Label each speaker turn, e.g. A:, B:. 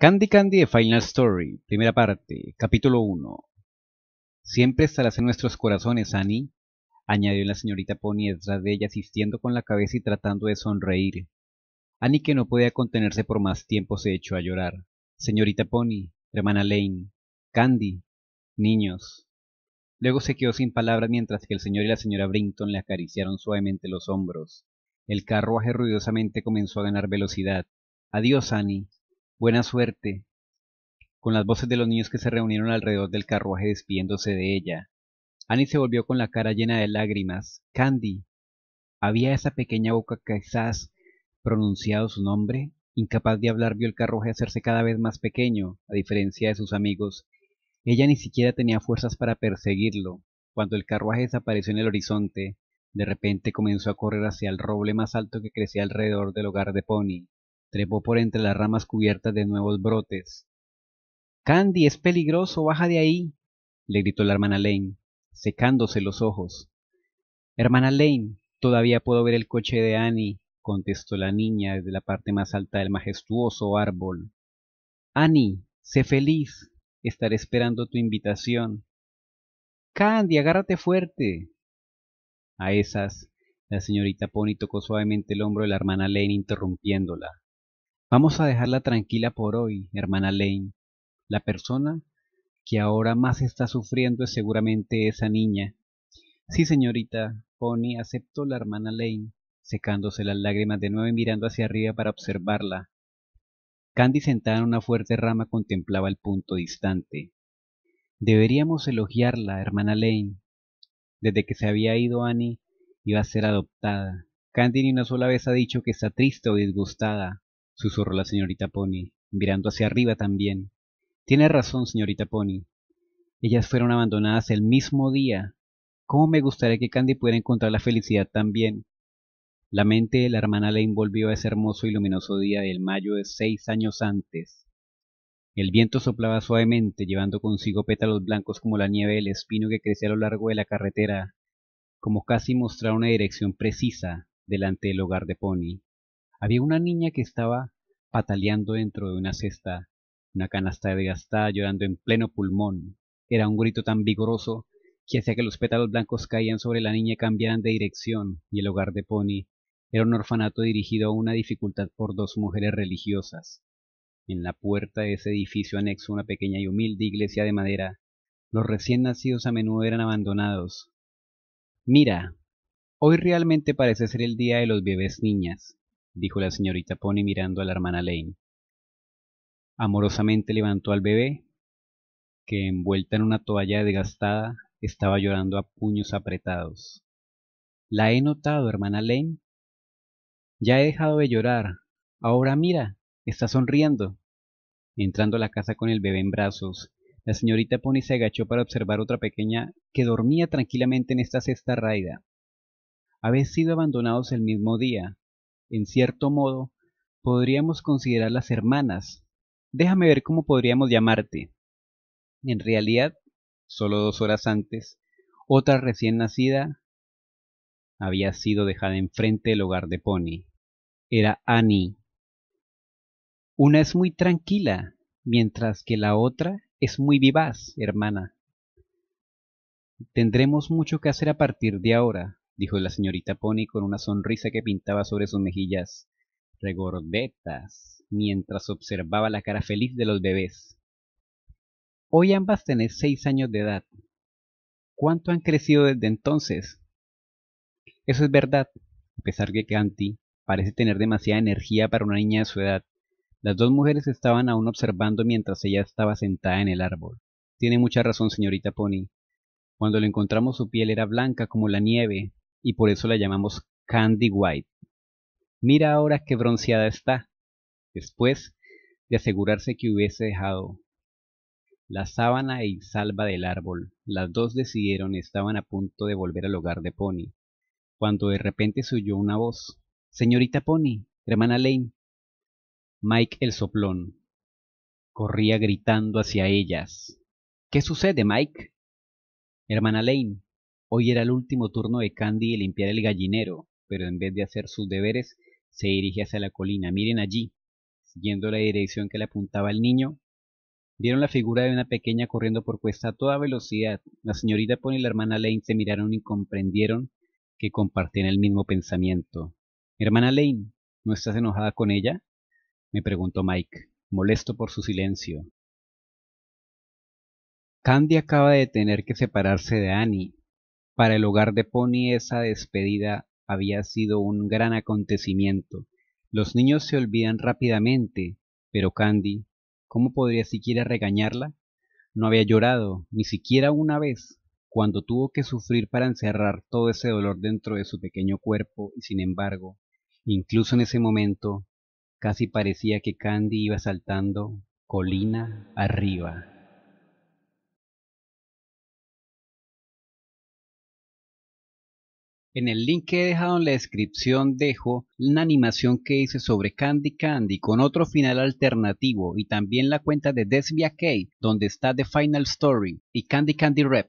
A: Candy Candy de Final Story, primera parte, capítulo 1. Siempre estarás en nuestros corazones, Annie, añadió la señorita Pony detrás de ella, asistiendo con la cabeza y tratando de sonreír. Annie, que no podía contenerse por más tiempo, se echó a llorar. Señorita Pony, hermana Lane, Candy, niños. Luego se quedó sin palabras mientras que el señor y la señora Brinton le acariciaron suavemente los hombros. El carruaje ruidosamente comenzó a ganar velocidad. Adiós, Annie Buena suerte, con las voces de los niños que se reunieron alrededor del carruaje despidiéndose de ella. Annie se volvió con la cara llena de lágrimas. Candy. Había esa pequeña boca que quizás pronunciado su nombre. Incapaz de hablar, vio el carruaje hacerse cada vez más pequeño, a diferencia de sus amigos. Ella ni siquiera tenía fuerzas para perseguirlo. Cuando el carruaje desapareció en el horizonte, de repente comenzó a correr hacia el roble más alto que crecía alrededor del hogar de Pony. Trepó por entre las ramas cubiertas de nuevos brotes. Candy, es peligroso, baja de ahí, le gritó la hermana Lane, secándose los ojos. Hermana Lane, todavía puedo ver el coche de Annie, contestó la niña desde la parte más alta del majestuoso árbol. Annie, sé feliz, estaré esperando tu invitación. Candy, agárrate fuerte. A esas, la señorita Pony tocó suavemente el hombro de la hermana Lane interrumpiéndola. Vamos a dejarla tranquila por hoy, hermana Lane. La persona que ahora más está sufriendo es seguramente esa niña. Sí, señorita, Pony aceptó la hermana Lane, secándose las lágrimas de nuevo y mirando hacia arriba para observarla. Candy sentada en una fuerte rama contemplaba el punto distante. Deberíamos elogiarla, hermana Lane. Desde que se había ido Annie, iba a ser adoptada. Candy ni una sola vez ha dicho que está triste o disgustada susurró la señorita Pony, mirando hacia arriba también. Tiene razón, señorita Pony. Ellas fueron abandonadas el mismo día. ¿Cómo me gustaría que Candy pudiera encontrar la felicidad también? La mente de la hermana le envolvió a ese hermoso y luminoso día del mayo de seis años antes. El viento soplaba suavemente, llevando consigo pétalos blancos como la nieve del espino que crecía a lo largo de la carretera, como casi mostrar una dirección precisa delante del hogar de Pony. Había una niña que estaba pataleando dentro de una cesta, una canasta desgastada llorando en pleno pulmón. Era un grito tan vigoroso que hacía que los pétalos blancos caían sobre la niña y cambiaran de dirección, y el hogar de Pony era un orfanato dirigido a una dificultad por dos mujeres religiosas. En la puerta de ese edificio anexo a una pequeña y humilde iglesia de madera, los recién nacidos a menudo eran abandonados. Mira, hoy realmente parece ser el día de los bebés niñas dijo la señorita Pony mirando a la hermana Lane. Amorosamente levantó al bebé, que envuelta en una toalla desgastada estaba llorando a puños apretados. La he notado, hermana Lane. Ya he dejado de llorar. Ahora mira, está sonriendo. Entrando a la casa con el bebé en brazos, la señorita Pony se agachó para observar otra pequeña que dormía tranquilamente en esta cesta raida. Habéis sido abandonados el mismo día, en cierto modo, podríamos considerarlas hermanas. Déjame ver cómo podríamos llamarte. En realidad, solo dos horas antes, otra recién nacida había sido dejada enfrente del hogar de Pony. Era Annie. Una es muy tranquila, mientras que la otra es muy vivaz, hermana. Tendremos mucho que hacer a partir de ahora, dijo la señorita Pony con una sonrisa que pintaba sobre sus mejillas regordetas, mientras observaba la cara feliz de los bebés. Hoy ambas tenés seis años de edad. ¿Cuánto han crecido desde entonces? Eso es verdad, a pesar de que Anti parece tener demasiada energía para una niña de su edad. Las dos mujeres estaban aún observando mientras ella estaba sentada en el árbol. Tiene mucha razón, señorita Pony. Cuando lo encontramos su piel era blanca como la nieve, y por eso la llamamos Candy White. Mira ahora qué bronceada está, después de asegurarse que hubiese dejado la sábana y salva del árbol. Las dos decidieron estaban a punto de volver al hogar de Pony, cuando de repente se oyó una voz. Señorita Pony, hermana Lane. Mike el soplón corría gritando hacia ellas. ¿Qué sucede, Mike? Hermana Lane, Hoy era el último turno de Candy de limpiar el gallinero, pero en vez de hacer sus deberes, se dirige hacia la colina. Miren allí, siguiendo la dirección que le apuntaba el niño, vieron la figura de una pequeña corriendo por cuesta a toda velocidad. La señorita Pony y la hermana Lane se miraron y comprendieron que compartían el mismo pensamiento. Hermana Lane, ¿no estás enojada con ella? me preguntó Mike, molesto por su silencio. Candy acaba de tener que separarse de Annie, para el hogar de Pony esa despedida había sido un gran acontecimiento. Los niños se olvidan rápidamente, pero Candy, ¿cómo podría siquiera regañarla? No había llorado, ni siquiera una vez, cuando tuvo que sufrir para encerrar todo ese dolor dentro de su pequeño cuerpo y sin embargo, incluso en ese momento, casi parecía que Candy iba saltando colina arriba. En el link que he dejado en la descripción dejo una animación que hice sobre Candy Candy con otro final alternativo y también la cuenta de Desvia K donde está The Final Story y Candy Candy Rep.